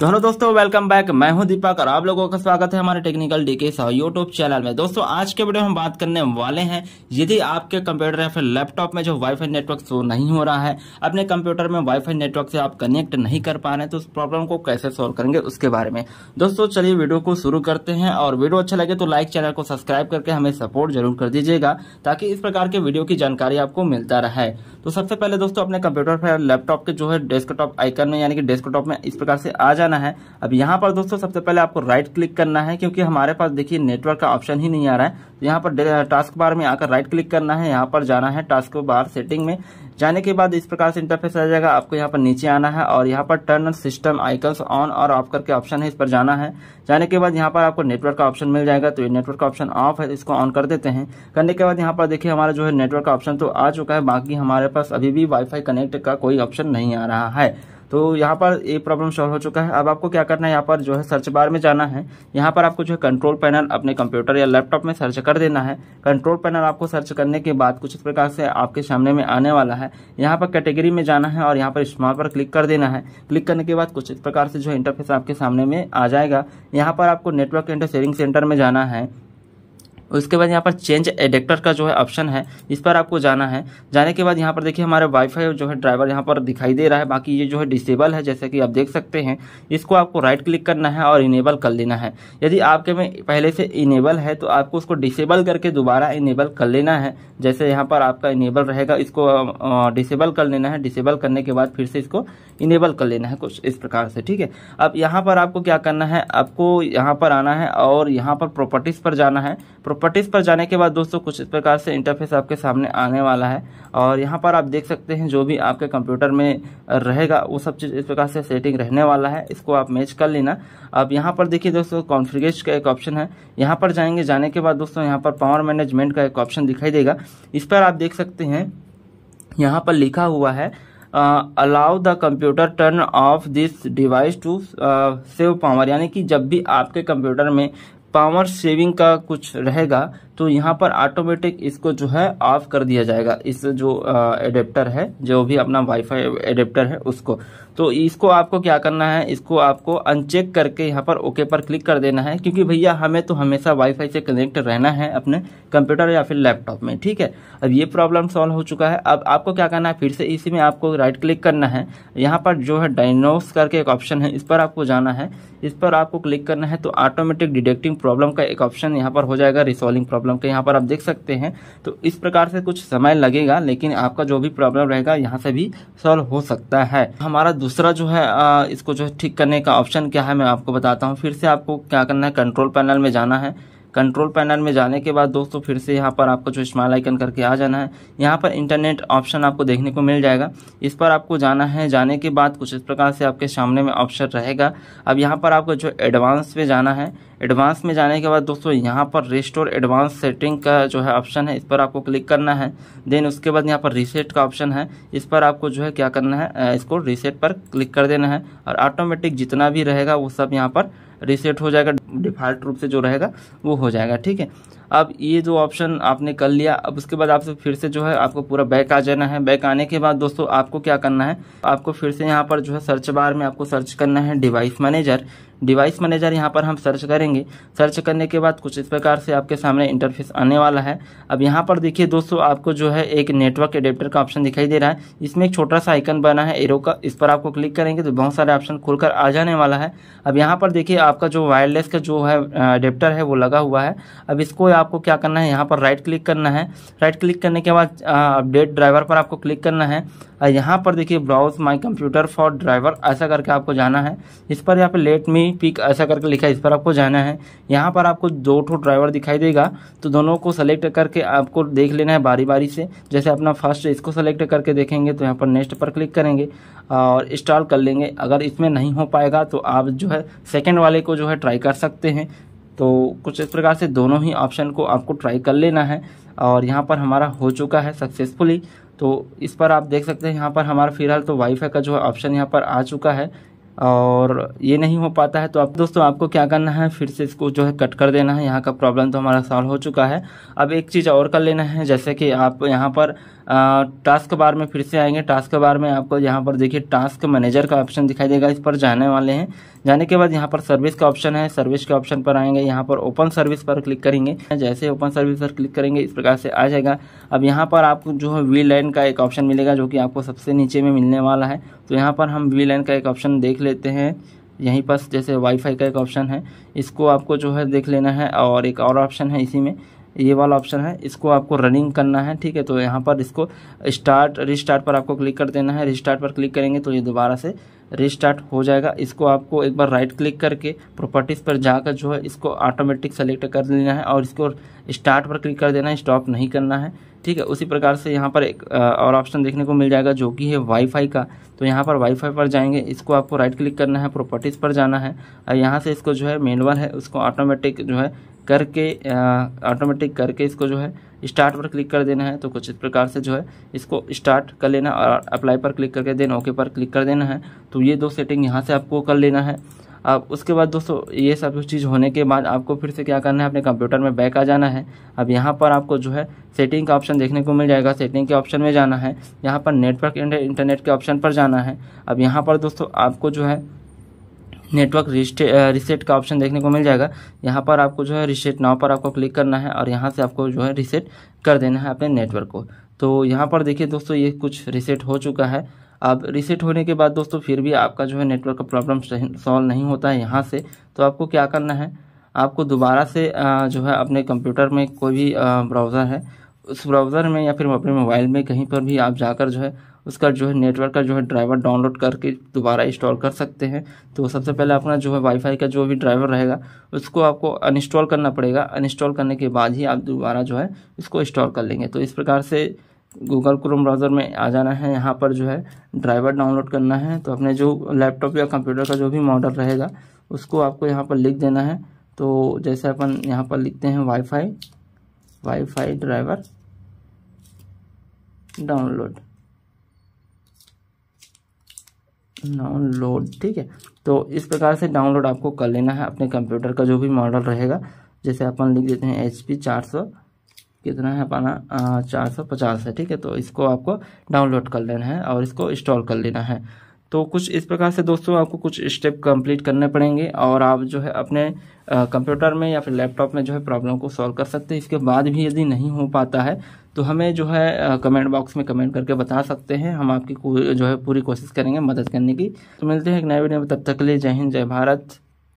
तो हेलो दोस्तों welcome back मैं हूं दीपक और आप लोगों का स्वागत है हमारे टेक्निकल डीके यूट्यूब चैनल में दोस्तों आज के वीडियो में हम बात करने वाले हैं यदि आपके कंप्यूटर या फिर लैपटॉप में जो वाईफाई नेटवर्क शो नहीं हो रहा है अपने कंप्यूटर में वाईफाई नेटवर्क से आप कनेक्ट नहीं कर पा रहे तो उस प्रॉब्लम को कैसे सोल्व करेंगे उसके बारे में दोस्तों चलिए वीडियो को शुरू करते हैं और वीडियो अच्छा लगे तो लाइक चैनल को सब्सक्राइब करके हमें सपोर्ट जरूर कर दीजिएगा ताकि इस प्रकार के वीडियो की जानकारी आपको मिलता रहे तो सबसे पहले दोस्तों अपने कंप्यूटर पर लैपटॉप के जो है डेस्कटॉप आइकन में यानी कि डेस्कटॉप में इस प्रकार से आ जाए जाना है अब यहाँ पर दोस्तों सबसे पहले आपको राइट क्लिक करना है क्योंकि हमारे पास देखिए नेटवर्क का ऑप्शन ही नहीं आ रहा है तो यहाँ पर टास्क बार में आकर राइट क्लिक करना है यहाँ पर जाना है टास्क बार सेटिंग में जाने के बाद इस प्रकार से इंटरफेस आ जाएगा आपको यहाँ पर नीचे आना है और यहाँ पर टर्न सिस्टम आइकन्स ऑन और ऑफ करके ऑप्शन है इस पर जाना है जाने के बाद यहाँ पर आपको नेटवर्क का ऑप्शन मिल जाएगा तो ये नेटवर्क का ऑप्शन ऑफ है इसको ऑन कर देते हैं करने के बाद यहाँ पर देखिए हमारा जो है नेटवर्क का ऑप्शन तो आ चुका है बाकी हमारे पास अभी भी वाईफाई कनेक्ट का कोई ऑप्शन नहीं आ रहा है तो यहाँ पर ये प्रॉब्लम सॉल्व हो चुका है अब आपको क्या करना है यहाँ पर जो है सर्च बार में जाना है यहाँ पर आपको जो है कंट्रोल पैनल अपने कंप्यूटर या लैपटॉप में सर्च कर देना है कंट्रोल पैनल आपको सर्च करने के बाद कुछ इस प्रकार से आपके सामने में आने वाला है यहाँ पर कैटेगरी में जाना है और यहाँ पर स्मॉल पर क्लिक कर देना है क्लिक करने के बाद कुछ इस प्रकार से जो है इंटरफेस आपके सामने में आ जाएगा यहाँ पर आपको नेटवर्क एंड सेविंग सेंटर में जाना है उसके बाद यहाँ पर चेंज एडेक्टर का जो है ऑप्शन है इस पर आपको जाना है जाने के बाद यहाँ पर देखिए हमारा वाईफाई जो है ड्राइवर यहाँ पर दिखाई दे रहा है बाकी ये जो है डिसेबल है जैसे कि आप देख सकते हैं इसको आपको राइट क्लिक करना है और इनेबल कर लेना है यदि आपके में पहले से इनेबल है तो आपको उसको डिसेबल करके दोबारा इनेबल कर लेना है जैसे यहाँ पर आपका इनेबल रहेगा इसको डिसेबल कर लेना है डिसेबल करने के बाद फिर से इसको इनेबल कर लेना है कुछ इस प्रकार से ठीक है अब यहाँ पर आपको क्या करना है आपको यहाँ पर आना है और यहाँ पर प्रॉपर्टीज़ पर जाना है प्रॉपर्टीज़ पर जाने के बाद दोस्तों कुछ इस प्रकार से इंटरफेस आपके सामने आने वाला है और यहाँ पर आप देख सकते हैं जो भी आपके कंप्यूटर में रहेगा वो सब चीज़ इस प्रकार से सेटिंग रहने वाला है इसको आप मैच कर लेना अब यहाँ पर देखिए दोस्तों कॉन्फ्रिगेज का एक ऑप्शन है यहाँ पर जाएंगे जाने के बाद दोस्तों यहाँ पर पावर मैनेजमेंट का एक ऑप्शन दिखाई देगा इस पर आप देख सकते हैं यहाँ पर लिखा हुआ है allow the computer turn off this device to save power यानी कि जब भी आपके कंप्यूटर में पावर सेविंग का कुछ रहेगा तो यहाँ पर ऑटोमेटिक इसको जो है ऑफ कर दिया जाएगा इस जो एडेप्टर है जो भी अपना वाईफाई एडेप्टर है उसको तो इसको आपको क्या करना है इसको आपको अनचेक करके यहाँ पर ओके पर क्लिक कर देना है क्योंकि भैया हमें तो हमेशा वाईफाई से कनेक्ट रहना है अपने कंप्यूटर या फिर लैपटॉप में ठीक है अब ये प्रॉब्लम सॉल्व हो चुका है अब आपको क्या करना है फिर से इसी में आपको राइट क्लिक करना है यहाँ पर जो है डायनोस करके एक ऑप्शन है इस पर आपको जाना है इस पर आपको क्लिक करना है तो ऑटोमेटिक डिडेक्टिंग प्रॉब्लम का एक ऑप्शन यहाँ पर हो जाएगा रिसोल्विंग प्रॉब्लम प्रॉब्लम का यहाँ पर आप देख सकते हैं तो इस प्रकार से कुछ समय लगेगा लेकिन आपका जो भी प्रॉब्लम रहेगा यहाँ से भी सॉल्व हो सकता है हमारा दूसरा जो है आ, इसको जो है ठीक करने का ऑप्शन क्या है मैं आपको बताता हूँ फिर से आपको क्या करना है कंट्रोल पैनल में जाना है कंट्रोल पैनल में जाने के बाद दोस्तों फिर से यहाँ पर आपको जो स्मॉल आइकन करके आ जाना है यहाँ पर इंटरनेट ऑप्शन आपको देखने को मिल जाएगा इस पर आपको जाना है जाने के बाद कुछ इस प्रकार से आपके सामने में ऑप्शन रहेगा अब यहाँ पर आपको जो एडवांस पे जाना है एडवांस में जाने के बाद दोस्तों यहाँ पर रेस्टोर एडवांस सेटिंग का जो है ऑप्शन है इस पर आपको क्लिक करना है देन उसके बाद यहाँ पर रीसेट का ऑप्शन है इस पर आपको जो है क्या करना है इसको रीसेट पर क्लिक कर देना है और ऑटोमेटिक जितना भी रहेगा वो सब यहाँ पर रीसेट हो जाएगा डिफ़ॉल्ट रूप से जो रहेगा वो हो जाएगा ठीक है अब ये जो ऑप्शन आपने कर लिया अब उसके बाद आपसे फिर से जो है आपको पूरा बैक आ जाना है बैक आने के बाद दोस्तों आपको क्या करना है आपको फिर से यहाँ पर जो है सर्च बार में आपको सर्च करना है डिवाइस मैनेजर डिवाइस मैनेजर यहाँ पर हम सर्च करेंगे सर्च करने के बाद कुछ इस प्रकार से आपके सामने इंटरफेस आने वाला है अब यहाँ पर देखिए दोस्तों आपको जो है एक नेटवर्क एडेप्टर का ऑप्शन दिखाई दे रहा है इसमें एक छोटा सा आइकन बना है एरो का इस पर आपको क्लिक करेंगे तो बहुत सारे ऑप्शन खुलकर आ जाने वाला है अब यहाँ पर देखिए आपका जो वायरलेस का जो है अडेप्टर है वो लगा हुआ है अब इसको आपको क्या करना है यहाँ पर राइट क्लिक करना है राइट क्लिक करने के बाद अपडेट ड्राइवर पर आपको क्लिक करना है और यहाँ पर देखिए browse my computer for driver ऐसा करके आपको जाना है इस पर यहाँ पर लेट मी पिक ऐसा करके लिखा है इस पर आपको जाना है यहाँ पर आपको दो ठो ड्राइवर दिखाई देगा तो दोनों को सेलेक्ट करके आपको देख लेना है बारी बारी से जैसे अपना फर्स्ट इसको सेलेक्ट करके देखेंगे तो यहाँ पर नेक्स्ट पर क्लिक करेंगे और इंस्टॉल कर लेंगे अगर इसमें नहीं हो पाएगा तो आप जो है सेकेंड वाले को जो है ट्राई कर सकते हैं तो कुछ इस प्रकार से दोनों ही ऑप्शन को आपको ट्राई कर लेना है और यहाँ पर हमारा हो चुका है सक्सेसफुली तो इस पर आप देख सकते हैं यहाँ पर हमारा फिलहाल तो वाईफाई का जो है ऑप्शन यहाँ पर आ चुका है और ये नहीं हो पाता है तो आप दोस्तों आपको क्या करना है फिर से इसको जो है कट कर देना है यहाँ का प्रॉब्लम तो हमारा सॉल्व हो चुका है अब एक चीज़ और कर लेना है जैसे कि आप यहाँ पर टास्क बार में फिर से आएंगे टास्क बार में आपको यहाँ पर देखिए टास्क मैनेजर का ऑप्शन दिखाई देगा इस पर जाने वाले हैं जाने के बाद यहाँ पर सर्विस का ऑप्शन है सर्विस के ऑप्शन पर आएंगे यहाँ पर ओपन सर्विस पर क्लिक करेंगे जैसे ओपन सर्विस पर क्लिक करेंगे इस प्रकार से आ जाएगा अब यहाँ पर आपको जो है वी लाइन का एक ऑप्शन मिलेगा जो कि आपको सबसे नीचे में मिलने वाला है तो यहाँ पर हम वी लाइन का एक ऑप्शन देख लेते हैं यहीं पास जैसे वाईफाई का एक ऑप्शन है इसको आपको जो है देख लेना है और एक और ऑप्शन है इसी में ये वाला ऑप्शन है इसको आपको रनिंग करना है ठीक है तो यहाँ पर इसको स्टार्ट रिस्टार्ट पर आपको क्लिक कर देना है रिस्टार्ट पर क्लिक करेंगे तो ये दोबारा से रिस्टार्ट हो जाएगा इसको आपको एक बार राइट क्लिक करके प्रॉपर्टीज़ पर जाकर जो है इसको ऑटोमेटिक सेलेक्ट कर लेना है और इसको स्टार्ट पर क्लिक कर देना है स्टॉप नहीं करना है ठीक है उसी प्रकार से यहाँ पर एक और ऑप्शन देखने को मिल जाएगा जो कि है वाईफाई का तो यहाँ पर वाईफाई पर जाएंगे इसको आपको राइट क्लिक करना है प्रॉपर्टीज़ पर जाना है और यहाँ से इसको जो है मेनवल है उसको ऑटोमेटिक जो है करके ऑटोमेटिक करके इसको जो है स्टार्ट पर क्लिक कर देना है तो कुछ इस प्रकार से जो है इसको स्टार्ट कर लेना और अप्लाई पर क्लिक करके देन ओके पर क्लिक कर देना है तो ये दो सेटिंग यहाँ से आपको कर लेना है अब उसके बाद दोस्तों ये सब कुछ चीज़ होने के बाद आपको फिर से क्या करना है अपने कंप्यूटर में बैक आ जाना है अब यहाँ पर आपको जो है सेटिंग का ऑप्शन देखने को मिल जाएगा सेटिंग के ऑप्शन में जाना है यहाँ पर नेटवर्क इंटरनेट के ऑप्शन पर जाना है अब यहाँ पर दोस्तों आपको जो है नेटवर्क रिसेट uh, का ऑप्शन देखने को मिल जाएगा यहाँ पर आपको जो है रिसेट नाव पर आपको क्लिक करना है और यहाँ से आपको जो है रिसेट कर देना है अपने नेटवर्क को तो यहाँ पर देखिए दोस्तों ये कुछ रिसेट हो चुका है अब रिसेट होने के बाद दोस्तों फिर भी आपका जो है नेटवर्क का प्रॉब्लम सॉल्व नहीं होता है यहाँ से तो आपको क्या करना है आपको दोबारा से uh, जो है अपने कंप्यूटर में कोई भी ब्राउज़र uh, है उस ब्राउज़र में या फिर अपने मोबाइल में कहीं पर भी आप जाकर जो है उसका जो है नेटवर्क का जो है ड्राइवर डाउनलोड करके दोबारा इंस्टॉल कर सकते हैं तो सबसे पहले अपना जो है वाईफाई का जो भी ड्राइवर रहेगा उसको आपको अनइंस्टॉल करना पड़ेगा अनइंस्टॉल करने के बाद ही आप दोबारा जो है इसको इंस्टॉल कर लेंगे तो इस प्रकार से गूगल क्रोम ब्राउज़र में आ जाना है यहाँ पर जो है ड्राइवर डाउनलोड करना है तो अपने जो लैपटॉप या कंप्यूटर का जो भी मॉडल रहेगा उसको आपको यहाँ पर लिख देना है तो जैसे अपन यहाँ पर लिखते हैं wifi wifi driver download download ठीक है तो इस प्रकार से डाउनलोड आपको कर लेना है अपने कंप्यूटर का जो भी मॉडल रहेगा जैसे अपन लिख देते हैं एच पी चार सौ कितना है अपना चार सौ पचास है ठीक है तो इसको आपको डाउनलोड कर लेना है और इसको इंस्टॉल कर लेना है तो कुछ इस प्रकार से दोस्तों आपको कुछ स्टेप कंप्लीट करने पड़ेंगे और आप जो है अपने कंप्यूटर में या फिर लैपटॉप में जो है प्रॉब्लम को सॉल्व कर सकते हैं इसके बाद भी यदि नहीं हो पाता है तो हमें जो है कमेंट बॉक्स में कमेंट करके बता सकते हैं हम आपकी जो है पूरी कोशिश करेंगे मदद करने की तो मिलते हैं एक नए वीडियो में तब तक ले जय हिंद जय भारत